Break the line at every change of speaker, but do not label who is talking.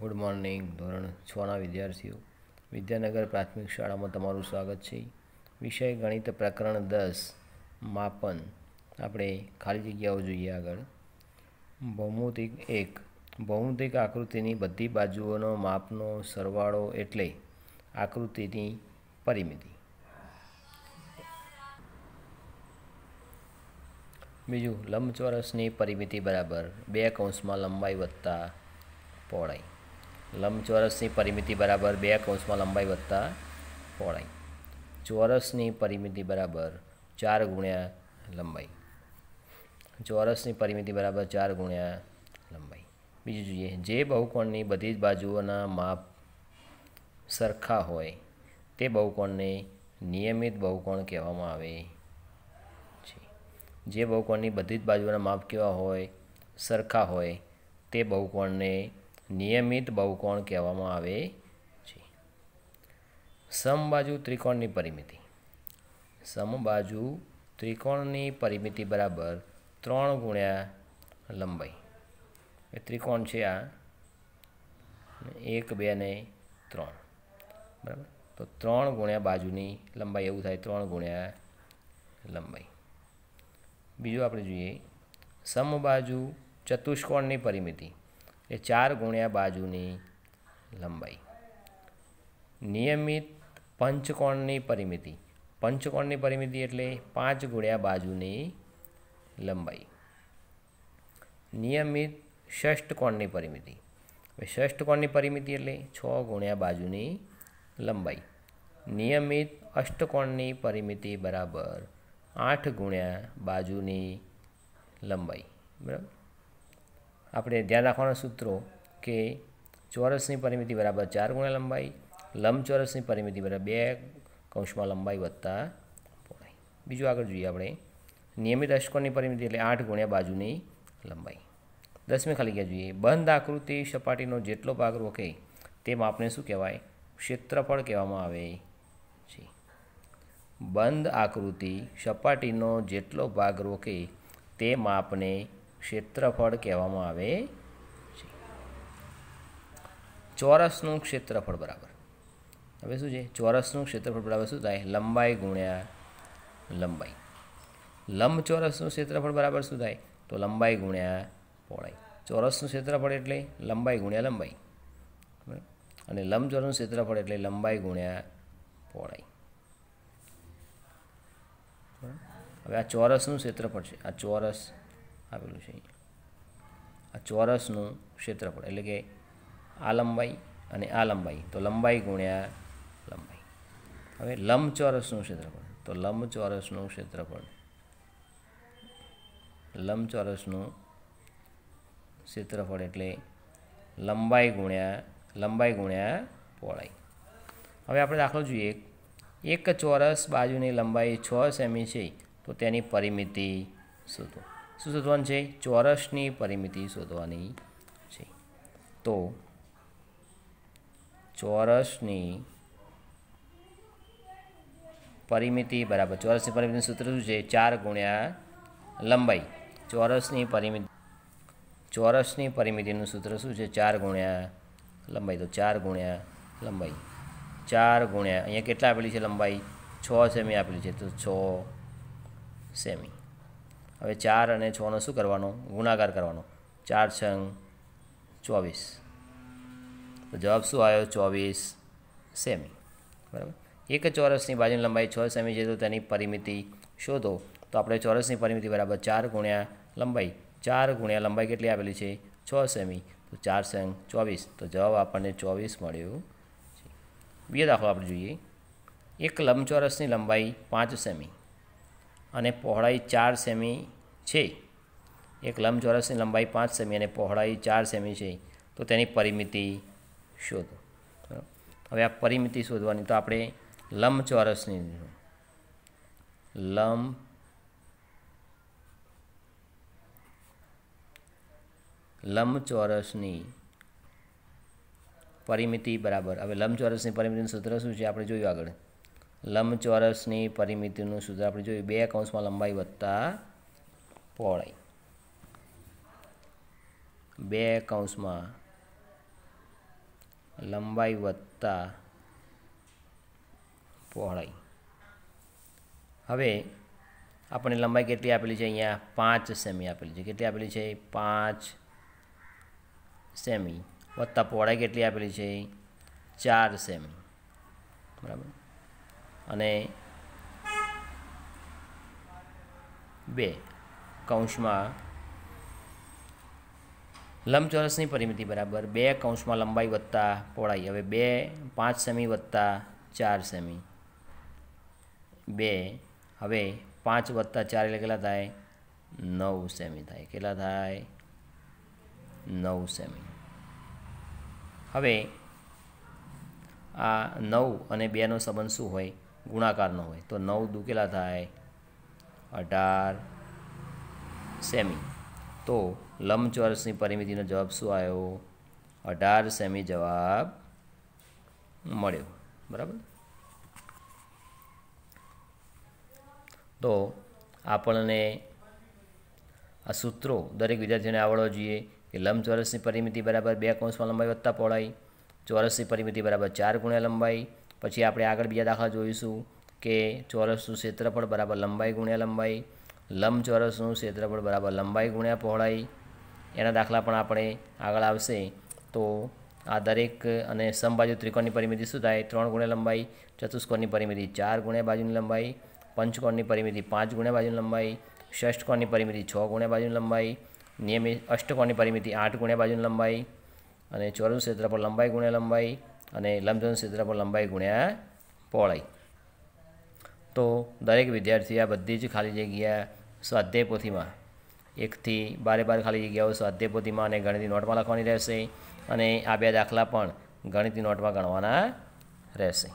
good morning ધોરણ છના વિદ્યાર્થીઓ વિદ્યાનગર પ્રાથમિક શાળામાં તમારું સ્વાગત છે વિષય ગણિત પ્રકરણ દસ માપન આપણે ખાલી જગ્યાઓ જોઈએ આગળ ભૌમુતિક એક ભૌમુતિક આકૃતિની બધી બાજુઓનો માપનો સરવાળો એટલે આકૃતિની પરિમિતિ બીજું લંબચોરસની પરિમિતિ બરાબર બે કૌંસમાં લંબાઈ વત્તા પહોળાઈ લંબચોરસની પરિમિતિ બરાબર બે કૌંસમાં લંબાઈ વત્તા પહોળાઈ ચોરસની પરિમિતિ બરાબર ચાર ગુણ્યા લંબાઈ ચોરસની પરિમિતિ બરાબર ચાર ગુણ્યા લંબાઈ બીજું જોઈએ જે બહુકોણની બધી જ બાજુઓના માપ સરખા હોય તે બહુકોણને નિયમિત બહુકોણ કહેવામાં આવે છે જે બહુકોણની બધી જ બાજુઓના માપ કેવા હોય સરખા હોય તે બહુકોણને નિયમિત બહુકોણ કહેવામાં આવે છે સમબાજુ ત્રિકોણની પરિમિતિ સમબાજુ ત્રિકોણની પરિમિતિ બરાબર ત્રણ ગુણ્યા લંબાઈ એ ત્રિકોણ છે આ એક બે ને ત્રણ બરાબર તો ત્રણ ગુણ્યા બાજુની લંબાઈ એવું થાય ત્રણ ગુણ્યા લંબાઈ બીજું આપણે જોઈએ સમબાજુ ચતુષ્કોણની પરિમિતિ એ ચાર ગુણ્યા બાજુની લંબાઈ નિયમિત પંચકોણની પરિમિતિ પંચકોણની પરિમિતિ એટલે પાંચ ગુણ્યા બાજુની લંબાઈ નિયમિત ષષ્ટકોણની પરિમિતિ હવે ષષ્ટકોણની પરિમિતિ એટલે છ ગુણ્યા બાજુની લંબાઈ નિયમિત અષ્ટકોણની પરિમિતિ બરાબર આઠ ગુણ્યા બાજુની લંબાઈ બરાબર આપણે ધ્યાન રાખવાના સૂત્રો કે ચોરસની પરિમિતિ બરાબર ચાર ગુણ્યા લંબાઈ લંબચોરસની પરિમિતિ બરાબર બે કૌંસમાં લંબાઈ વત્તા બીજું આગળ જોઈએ આપણે નિયમિત અષ્ટકોણની પરિમિતિ એટલે આઠ ગુણ્યા બાજુની લંબાઈ દસમી ખાલી ગયા જોઈએ બંધ આકૃતિ સપાટીનો જેટલો ભાગ રોકે તે માપને શું કહેવાય ક્ષેત્રફળ કહેવામાં આવે છે બંધ આકૃતિ સપાટીનો જેટલો ભાગ રોકે તે માપને ક્ષેત્રફળ કહેવામાં આવે છે ચોરસનું ક્ષેત્રફળ બરાબર હવે શું છે ચોરસનું ક્ષેત્રફળ બરાબર શું થાય લંબાઈ ગુણ્યા લંબાઈ લંબચોરસનું ક્ષેત્રફળ બરાબર શું થાય તો લંબાઈ ગુણ્યા પહોળાઈ ચોરસનું ક્ષેત્રફળ એટલે લંબાઈ ગુણ્યા લંબાઈ અને લંબચોરસનું ક્ષેત્રફળ એટલે લંબાઈ ગુણ્યા પહોળાઈ હવે આ ચોરસનું ક્ષેત્રફળ છે આ ચોરસ આપેલું છે આ ચોરસનું ક્ષેત્રફળ એટલે કે આ લંબાઈ અને આ લંબાઈ તો લંબાઈ ગુણ્યા લંબાઈ હવે લંબચોરસનું ક્ષેત્રફળ તો લંબચોરસનું ક્ષેત્રફળ લંબચોરસનું ક્ષેત્રફળ એટલે લંબાઈ ગુણ્યા લંબાઈ ગુણ્યા પહોળાઈ હવે આપણે દાખલો જોઈએ એક ચોરસ બાજુની લંબાઈ છ સેમી છે તો તેની પરિમિતિ શોધો શું શોધવાનું છે ચોરસની પરિમિતિ શોધવાની છે તો ચોરસની પરિમિતિ બરાબર ચોરસની પરિમિતિનું સૂત્ર શું છે ચાર ગુણ્યા લંબાઈ ચોરસની પરિમિતિ ચોરસની પરિમિતિનું સૂત્ર શું છે ચાર ગુણ્યા લંબાઈ તો ચાર ગુણ્યા લંબાઈ ચાર ગુણ્યા અહીંયા કેટલા આપેલી છે લંબાઈ છ સેમી આપેલી છે તો છ સેમી હવે ચાર અને છનો શું કરવાનો ગુણાકાર કરવાનો ચાર છંગ ચોવીસ તો જવાબ શું આવ્યો ચોવીસ સેમી બરાબર એક ચોરસની બાજુની લંબાઈ છ સેમી છે તો તેની પરિમિતિ શોધો તો આપણે ચોરસની પરિમિતિ બરાબર ચાર ગુણ્યા લંબાઈ ચાર ગુણ્યા લંબાઈ કેટલી આપેલી છે છ સેમી તો ચાર સંગ ચોવીસ તો જવાબ આપણને ચોવીસ મળ્યો છે બીજો દાખલો આપણે જોઈએ એક લંબચોરસની લંબાઈ પાંચ સેમી અને પહોળાઈ ચાર સેમી છે એક લંબચોરસની લંબાઈ પાંચ સેમી અને પહોળાઈ ચાર સેમી છે તો તેની પરિમિતિ શોધો હવે આ પરિમિતિ શોધવાની તો આપણે લંબચોરસની લંબ લંબચોરસની પરિમિતિ બરાબર હવે લંબચોરસની પરિમિતિનું સૂત્ર શું છે આપણે જોયું આગળ લંબચોરસની પરિમિતિનું સૂત્ર આપણે જોયું બે કૌંસમાં લંબાઈ વત્તા પહોળાઈ બે કૌંસમાં લંબાઈ વત્તા પહોળાઈ હવે આપણને લંબાઈ કેટલી આપેલી છે અહીંયા પાંચ સેમી આપેલી છે કેટલી આપેલી છે પાંચ સેમી વત્તા પહોળાઈ કેટલી આપેલી છે ચાર સેમી બરાબર અને બે કૌંસમાં લંબચોરસની પરિમિતિ બરાબર બે કૌંસમાં લંબાઈ વત્તા પોળાઈ હવે બે પાંચ સેમી વત્તા ચાર સેમી બે હવે પાંચ વત્તા ચાર એટલે કેટલા થાય નવ સેમી થાય કેટલા થાય નવ સેમી હવે આ નવ અને બેનો સંબંધ શું હોય ગુણાકારનો હોય તો નવ દુકેલા થાય અઢાર સેમી તો લંબચોરસની પરિમિતિનો જવાબ શું આવ્યો અઢાર સેમી જવાબ મળ્યો બરાબર તો આપણને આ સૂત્રો દરેક વિદ્યાર્થીઓને આવડવા જોઈએ કે લંબચોરસની પરિમિતિ બરાબર બે કૌંસમાં લંબાઈ વધતા પહોળાઈ ચોરસની પરિમિતિ બરાબર ચાર ગુણ્યા લંબાઈ પછી આપણે આગળ બીજા દાખલા જોઈશું કે ચોરસનું ક્ષેત્રફળ બરાબર લંબાઈ ગુણ્યા લંબાઈ લંબચોરસનું ક્ષેત્રફળ બરાબર લંબાઈ ગુણ્યા પહોળાઈ એના દાખલા પણ આપણે આગળ આવશે તો આ દરેક અને સમબાજુ ત્રિકોણની પરિમિતિ શું થાય ત્રણ ગુણ્યા લંબાઈ ચતુષ્કોણની પરિમિતિ ચાર ગુણ્યા બાજુની લંબાઈ પંચકોણની પરિમિતિ પાંચ ગુણ્યા બાજુની લંબાઈ ષષ્ઠકોણની પરિમિતિ છ ગુણ્યા બાજુની લંબાઈ નિયમિત અષ્ટકોણની પરિમિતિ આઠ ગુણ્યા બાજુની લંબાઈ અને ચોરસ ક્ષેત્રફળ લંબાઈ ગુણ્યા લંબાઈ અને લંબજોન ક્ષેત્રફળ લંબાઈ ગુણ્યા પહોળાઈ તો દરેક વિદ્યાર્થી આ બધી જ ખાલી જગ્યા સ્વાધ્યાય પોથીમાં એકથી બારે બાર ખાલી જગ્યાઓ સ્વાધ્યાય પોથીમાં અને ગણિતની નોટમાં લખવાની રહેશે અને આ બે દાખલા પણ ગણિતની નોટમાં ગણવાના રહેશે